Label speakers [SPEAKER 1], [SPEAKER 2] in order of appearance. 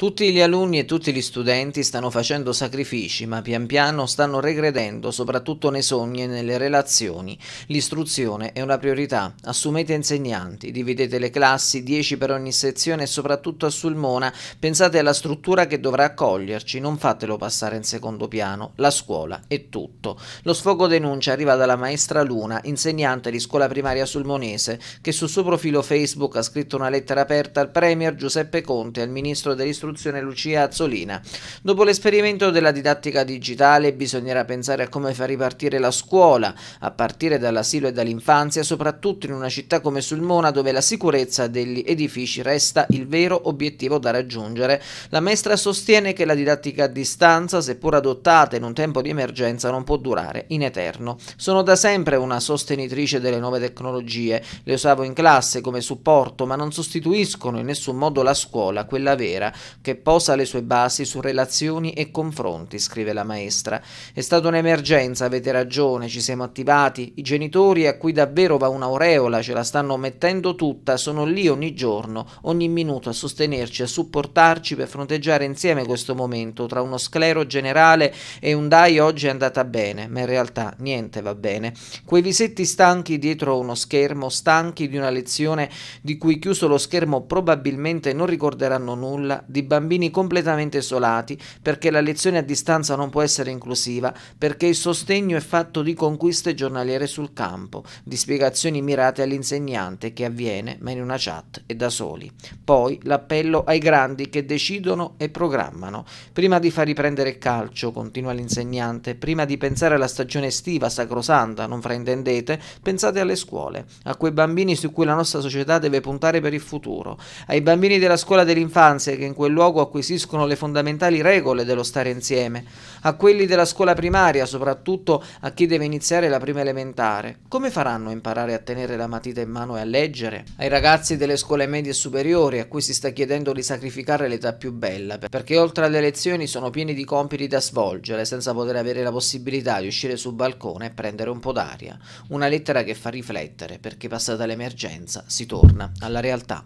[SPEAKER 1] Tutti gli alunni e tutti gli studenti stanno facendo sacrifici, ma pian piano stanno regredendo, soprattutto nei sogni e nelle relazioni. L'istruzione è una priorità. Assumete insegnanti, dividete le classi, 10 per ogni sezione e soprattutto a Sulmona pensate alla struttura che dovrà accoglierci, non fatelo passare in secondo piano. La scuola è tutto. Lo sfogo denuncia arriva dalla maestra Luna, insegnante di scuola primaria sulmonese, che sul suo profilo Facebook ha scritto una lettera aperta al Premier Giuseppe Conte e al Ministro dell'Istruzione dell'istruzione Lucia Azzolina. Dopo l'esperimento della didattica digitale bisognerà pensare a come far ripartire la scuola, a partire dall'asilo e dall'infanzia, soprattutto in una città come Sulmona dove la sicurezza degli edifici resta il vero obiettivo da raggiungere. La maestra sostiene che la didattica a distanza, seppur adottata in un tempo di emergenza, non può durare in eterno. Sono da sempre una sostenitrice delle nuove tecnologie, le usavo in classe come supporto, ma non sostituiscono in nessun modo la scuola, quella vera che posa le sue basi su relazioni e confronti, scrive la maestra. È stata un'emergenza, avete ragione, ci siamo attivati, i genitori a cui davvero va un'aureola ce la stanno mettendo tutta, sono lì ogni giorno, ogni minuto a sostenerci, a supportarci per fronteggiare insieme questo momento tra uno sclero generale e un dai oggi è andata bene, ma in realtà niente va bene. Quei visetti stanchi dietro uno schermo, stanchi di una lezione di cui chiuso lo schermo probabilmente non ricorderanno nulla, di bambini completamente isolati, perché la lezione a distanza non può essere inclusiva, perché il sostegno è fatto di conquiste giornaliere sul campo, di spiegazioni mirate all'insegnante che avviene ma in una chat e da soli. Poi l'appello ai grandi che decidono e programmano. Prima di far riprendere il calcio, continua l'insegnante, prima di pensare alla stagione estiva sacrosanta, non fraintendete, pensate alle scuole, a quei bambini su cui la nostra società deve puntare per il futuro, ai bambini della scuola dell'infanzia che in quel luogo acquisiscono le fondamentali regole dello stare insieme, a quelli della scuola primaria, soprattutto a chi deve iniziare la prima elementare. Come faranno a imparare a tenere la matita in mano e a leggere? Ai ragazzi delle scuole medie e superiori, a cui si sta chiedendo di sacrificare l'età più bella, perché oltre alle lezioni sono pieni di compiti da svolgere senza poter avere la possibilità di uscire sul balcone e prendere un po' d'aria. Una lettera che fa riflettere, perché passata l'emergenza si torna alla realtà.